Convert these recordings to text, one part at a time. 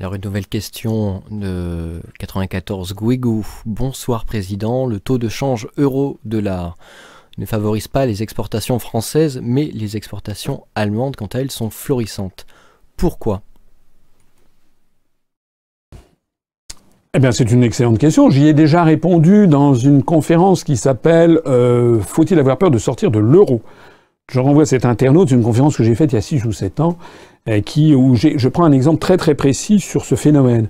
Alors une nouvelle question de 94 Guigou. Bonsoir Président, le taux de change euro-dollar ne favorise pas les exportations françaises, mais les exportations allemandes, quant à elles, sont florissantes. Pourquoi Eh bien, c'est une excellente question. J'y ai déjà répondu dans une conférence qui s'appelle euh, Faut-il avoir peur de sortir de l'euro je renvoie cet internaute d'une conférence que j'ai faite il y a 6 ou 7 ans, euh, où je prends un exemple très très précis sur ce phénomène.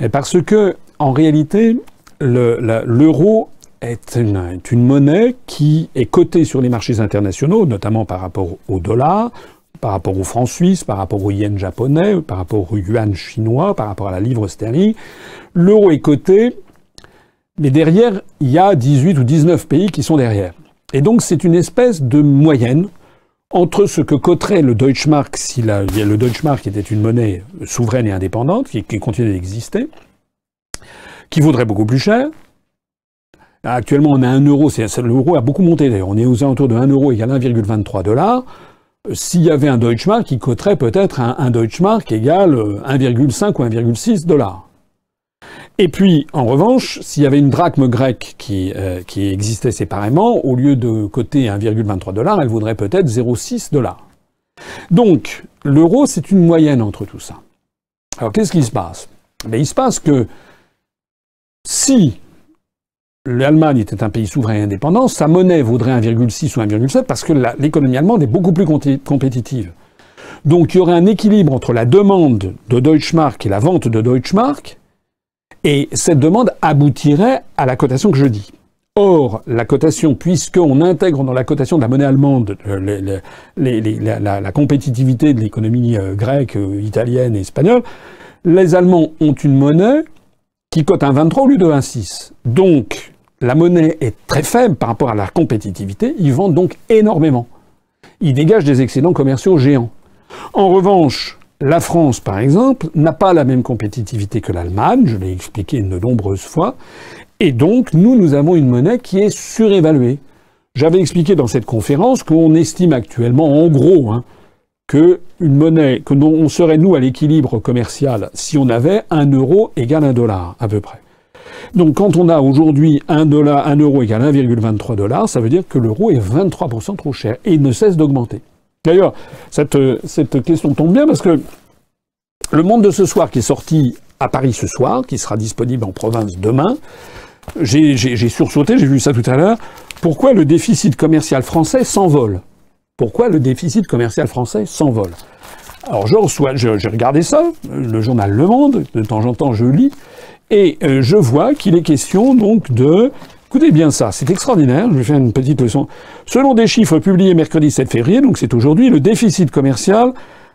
Euh, parce que, en réalité, l'euro est est une, monnaie qui est cotée sur les marchés internationaux, notamment par rapport au dollar, par rapport au franc suisse, par rapport au yen japonais, par rapport au yuan chinois, par rapport à la livre sterling. L'euro est coté, mais derrière, il y a 18 ou 19 pays qui sont derrière. Et donc c'est une espèce de moyenne entre ce que coterait le Deutschmark, si le le Deutschmark était une monnaie souveraine et indépendante, qui, continuait continue d'exister, qui vaudrait beaucoup plus cher. Actuellement, on a 1 euro, l'euro a beaucoup monté d'ailleurs, on est aux alentours de 1 euro égale 1,23 dollars. Euh, s'il y avait un Deutschmark, il coterait peut-être un, un Deutschmark égale euh, 1,5 ou 1,6 dollars. Et puis, en revanche, s'il y avait une drachme grecque qui, euh, existait séparément, au lieu de coter 1,23 dollars, elle vaudrait peut-être 0,6 dollars. Donc, l'euro, c'est une moyenne entre tout ça. Alors, qu'est-ce qui se passe Mais ben, Il se passe que si l'Allemagne était un pays souverain et indépendant, sa monnaie vaudrait 1,6 ou 1,7 parce que l'économie allemande est beaucoup plus compétitive. Donc il y aurait un équilibre entre la demande de Deutsche Mark et la vente de Deutsche Mark. Et cette demande aboutirait à la cotation que je dis. Or, la cotation, puisqu'on intègre dans la cotation de la monnaie allemande euh, la, compétitivité de l'économie euh, grecque, euh, italienne et espagnole, les Allemands ont une monnaie qui cote un 23 au lieu de 26. Donc, la monnaie est très faible par rapport à la compétitivité, ils vendent donc énormément. Ils dégagent des excédents commerciaux géants. En revanche, la France, par exemple, n'a pas la même compétitivité que l'Allemagne, je l'ai expliqué de nombreuses fois, et donc nous, nous avons une monnaie qui est surévaluée. J'avais expliqué dans cette conférence qu'on estime actuellement, en gros, hein, que une monnaie, que on serait nous à l'équilibre commercial si on avait un euro égal un dollar, à peu près. Donc quand on a aujourd'hui un dollar, un euro égal 1,23 dollars, ça veut dire que l'euro est 23% trop cher et il ne cesse d'augmenter. D'ailleurs, cette, question tombe bien parce que le Monde de ce soir, qui est sorti à Paris ce soir, qui sera disponible en province demain, j'ai sursauté, j'ai vu ça tout à l'heure. Pourquoi le déficit commercial français s'envole Pourquoi le déficit commercial français s'envole Alors je reçois, j'ai regardé ça, le journal Le Monde, de temps en temps je lis, et euh, je vois qu'il est question donc de Écoutez bien ça, c'est extraordinaire, je vais faire une petite leçon. Selon des chiffres publiés mercredi 7 février, donc c'est aujourd'hui, le déficit commercial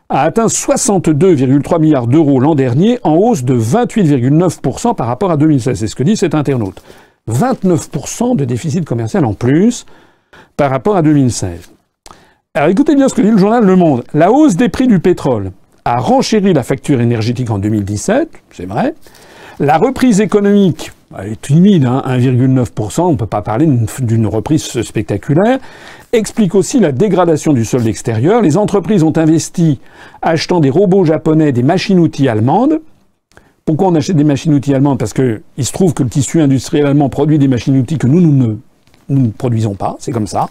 a atteint 62,3 milliards d'euros l'an dernier, en hausse de 28,9% par rapport à 2016. C'est ce que dit cet internaute. 29% de déficit commercial en plus par rapport à 2016. Alors écoutez bien ce que dit le journal Le Monde. La hausse des prix du pétrole a renchéri la facture énergétique en 2017, c'est vrai. La reprise économique elle est timide, 1,9%, hein, on ne peut pas parler d'une reprise spectaculaire, explique aussi la dégradation du solde extérieur. Les entreprises ont investi achetant des robots japonais, des machines-outils allemandes. Pourquoi on achète des machines-outils allemandes Parce qu'il se trouve que le tissu industriel allemand produit des machines-outils que nous, nous ne produisons pas, c'est comme ça.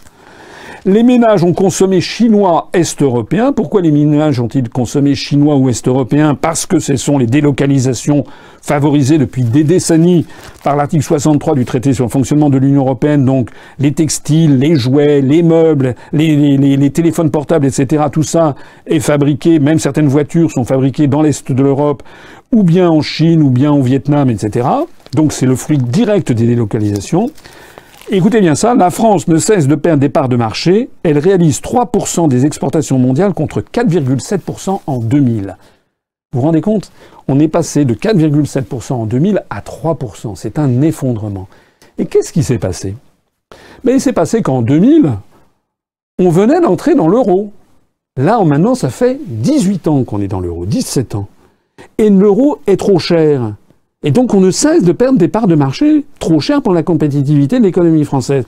Les ménages ont consommé chinois est-européen. Pourquoi les ménages ont-ils consommé chinois ou est-européen Parce que ce sont les délocalisations favorisées depuis des décennies par l'article 63 du traité sur le fonctionnement de l'Union européenne. Donc les textiles, les jouets, les meubles, les, les téléphones portables, etc. Tout ça est fabriqué, même certaines voitures sont fabriquées dans l'Est de l'Europe, ou bien en Chine, ou bien au Vietnam, etc. Donc c'est le fruit direct des délocalisations. Écoutez bien ça, la France ne cesse de perdre des parts de marché. Elle réalise 3% des exportations mondiales contre 4,7% en 2000. Vous vous rendez compte On est passé de 4,7% en 2000 à 3%. C'est un effondrement. Et qu'est-ce qui s'est passé Mais ben, Il s'est passé qu'en 2000, on venait d'entrer dans l'euro. Là, maintenant, ça fait 18 ans qu'on est dans l'euro, 17 ans. Et l'euro est trop cher. Et donc on ne cesse de perdre des parts de marché trop chères pour la compétitivité de l'économie française.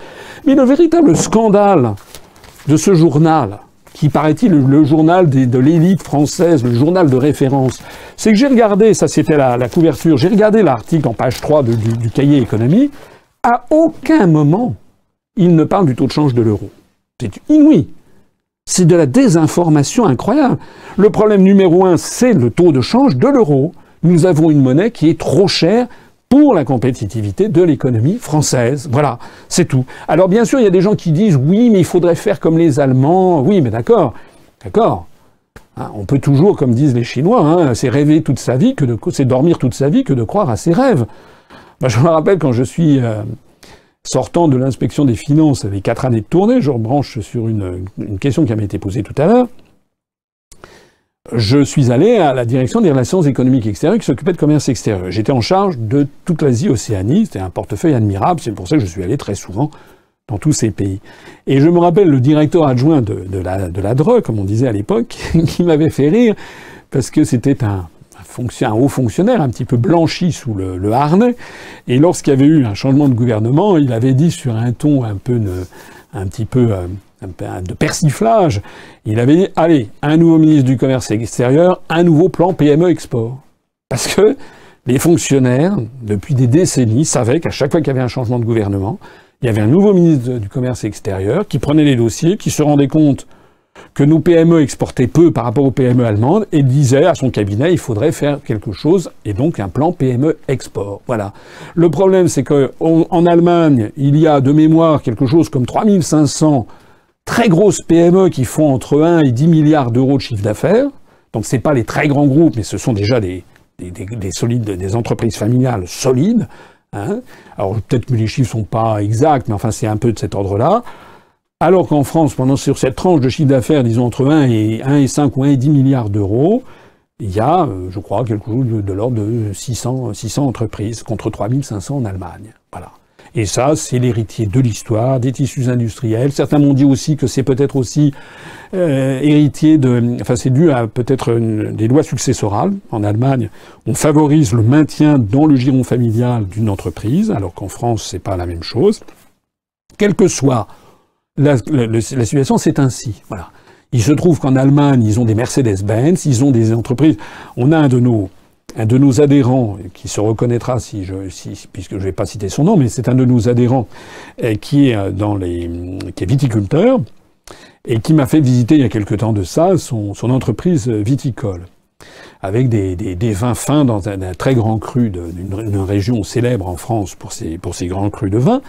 Mais le véritable scandale de ce journal, qui paraît-il le journal de l'élite française, le journal de référence, c'est que j'ai regardé, ça c'était la, la, couverture, j'ai regardé l'article en page 3 du, du cahier économie, à aucun moment il ne parle du taux de change de l'euro. C'est inouï. C'est de la désinformation incroyable. Le problème numéro un, c'est le taux de change de l'euro nous avons une monnaie qui est trop chère pour la compétitivité de l'économie française. Voilà, c'est tout. Alors bien sûr, il y a des gens qui disent oui, mais il faudrait faire comme les Allemands. Oui, mais d'accord, d'accord. Hein, on peut toujours, comme disent les Chinois, hein, c'est rêver toute sa vie que de, c'est dormir toute sa vie que de croire à ses rêves. je me rappelle quand je suis euh, sortant de l'inspection des finances avec quatre années de tournée, je rebranche sur une, question qui m'a été posée tout à l'heure je suis allé à la direction des relations économiques extérieures qui s'occupait de commerce extérieur. J'étais en charge de toute l'Asie-Océanie, c'était un portefeuille admirable, c'est pour ça que je suis allé très souvent dans tous ces pays. Et je me rappelle le directeur adjoint de, de la, de DRE, comme on disait à l'époque, qui m'avait fait rire, parce que c'était un, un haut fonctionnaire un petit peu blanchi sous le, harnais. Et lorsqu'il y avait eu un changement de gouvernement, il avait dit sur un ton un peu, un petit peu euh, de persiflage, il avait dit allez, un nouveau ministre du Commerce extérieur, un nouveau plan PME export. Parce que les fonctionnaires, depuis des décennies, savaient qu'à chaque fois qu'il y avait un changement de gouvernement, il y avait un nouveau ministre du Commerce extérieur qui prenait les dossiers, qui se rendait compte que nos PME exportaient peu par rapport aux PME allemandes et disait à son cabinet il faudrait faire quelque chose et donc un plan PME export. Voilà. Le problème c'est qu'en Allemagne, il y a de mémoire quelque chose comme 3500 très grosses PME qui font entre 1 et 10 milliards d'euros de chiffre d'affaires. Donc ce n'est pas les très grands groupes, mais ce sont déjà des, solides, des entreprises familiales solides. Hein. Alors peut-être que les chiffres ne sont pas exacts, mais enfin c'est un peu de cet ordre-là. Alors qu'en France, pendant sur cette tranche de chiffre d'affaires, disons entre 1 et, 1 et 5 ou 1 et 10 milliards d'euros, il y a, euh, je crois, quelque chose de, l'ordre de 600, 600 entreprises contre 3500 en Allemagne. Voilà. Et ça, c'est l'héritier de l'histoire, des tissus industriels. Certains m'ont dit aussi que c'est peut-être aussi euh, héritier de... Enfin, c'est dû à peut-être des lois successorales. En Allemagne, on favorise le maintien dans le giron familial d'une entreprise, alors qu'en France, c'est pas la même chose. Quelle que soit la, la situation, c'est ainsi. Voilà. Il se trouve qu'en Allemagne, ils ont des Mercedes-Benz, ils ont des entreprises. On a un de nos un de nos adhérents, qui se reconnaîtra si je, si, puisque je ne vais pas citer son nom, mais c'est un de nos adhérents qui, est euh, dans les, mm, qui viticulteur et qui m'a fait visiter il y a quelque temps de ça son, son entreprise euh, viticole avec des, vins fins dans un, très grand cru d'une région célèbre en France pour ses, pour ses grands crus de vin.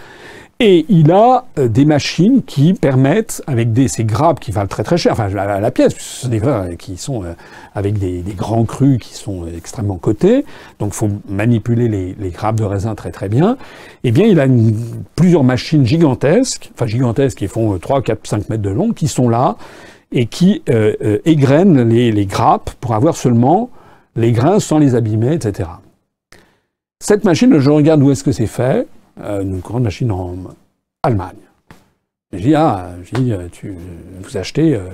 Et il a euh, des machines qui permettent, avec des, ces grappes qui valent très très cher, enfin la, la pièce, ce sont des grappes qui sont euh, avec des, grands crus qui sont euh, extrêmement cotés, donc faut manipuler les, les, grappes de raisin très très bien. et eh bien, il a plusieurs machines gigantesques, enfin gigantesques qui font 3, 4, 5 mètres de long, qui sont là et qui égrènent les, les grappes pour avoir seulement les grains sans les abîmer, etc. Cette machine, je regarde où est-ce que c'est fait. Euh, une grande machine en Allemagne. J'ai dit, ah, euh, tu, vous achetez euh,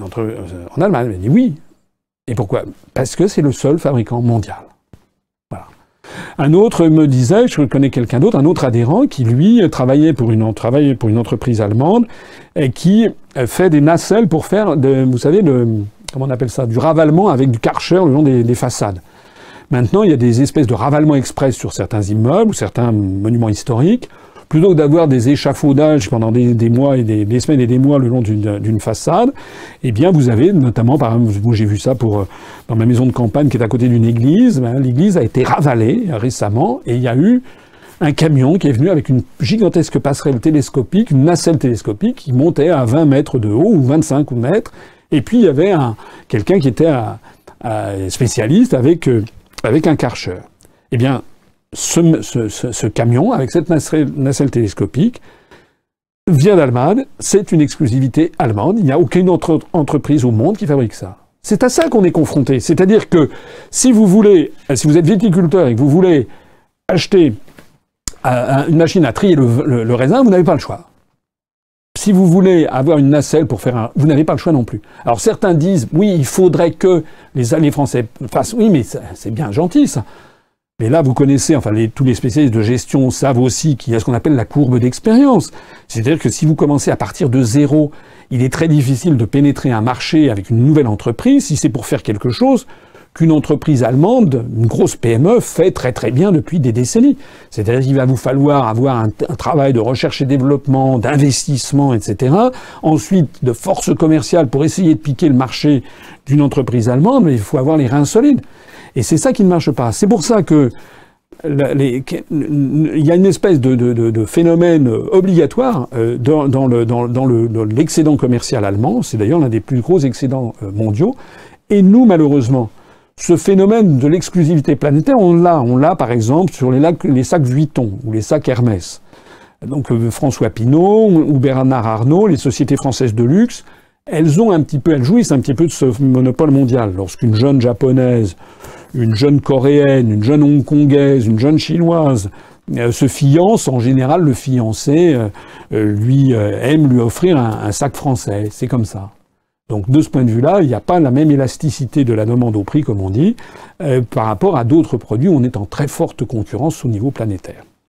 en Allemagne. Elle dit, oui. Et pourquoi Parce que c'est le seul fabricant mondial. Voilà. Un autre me disait, je connais quelqu'un d'autre, un autre adhérent qui, lui, travaillait pour une, entreprise allemande et qui fait des nacelles pour faire, vous savez, comment on appelle ça, du ravalement avec du karcher le long des façades. Maintenant, il y a des espèces de ravalements express sur certains immeubles ou certains monuments historiques. Plutôt que d'avoir des échafaudages pendant des, mois et des, semaines et des mois le long d'une façade, eh bien, vous avez notamment, par exemple, moi j'ai vu ça pour euh, dans ma maison de campagne qui est à côté d'une église. Ben, l'église a été ravalée euh, récemment et il y a eu un camion qui est venu avec une gigantesque passerelle télescopique, une nacelle télescopique qui montait à 20 mètres de haut ou 25 mètres. Et puis il y avait quelqu'un qui était un spécialiste avec euh, avec un Karcher. Eh bien, ce, camion, avec cette nacelle, télescopique, vient d'Allemagne, c'est une exclusivité allemande, il n'y a aucune autre entreprise au monde qui fabrique ça. C'est à ça qu'on est confronté. C'est-à-dire que si vous voulez, si vous êtes viticulteur et que vous voulez acheter euh, une machine à trier le raisin, vous n'avez pas le choix si vous voulez avoir une nacelle pour faire un... Vous n'avez pas le choix non plus. Alors certains disent, oui, il faudrait que les, alliés Français fassent... Oui, mais c'est bien gentil ça. Mais là, vous connaissez, enfin, tous les spécialistes de gestion savent aussi qu'il y a ce qu'on appelle la courbe d'expérience. C'est-à-dire que si vous commencez à partir de zéro, il est très difficile de pénétrer un marché avec une nouvelle entreprise. Si c'est pour faire quelque chose, qu'une entreprise allemande, une grosse PME, fait très très bien depuis des décennies. C'est-à-dire qu'il va vous falloir avoir un, travail de recherche et développement, d'investissement, etc. Ensuite, de force commerciale pour essayer de piquer le marché d'une entreprise allemande, mais il faut avoir les reins solides. Et c'est ça qui ne marche pas. C'est pour ça que il y a une espèce de, phénomène obligatoire euh, dans, l'excédent le, dans, commercial allemand. C'est d'ailleurs l'un des plus gros excédents euh, mondiaux. Et nous, malheureusement, ce phénomène de l'exclusivité planétaire, on l'a. On l'a par exemple sur les, sacs Vuitton ou les sacs Hermès. Donc euh, François Pinault ou Bernard Arnault, les sociétés françaises de luxe, elles ont un petit peu, elles jouissent un petit peu de ce monopole mondial. Lorsqu'une jeune japonaise, une jeune coréenne, une jeune hongkongaise, une jeune chinoise euh, se fiance, en général, le fiancé euh, lui aime lui offrir un sac français. C'est comme ça. Donc de ce point de vue-là, il n'y a pas la même élasticité de la demande au prix, comme on dit, euh, par rapport à d'autres produits où on est en très forte concurrence au niveau planétaire.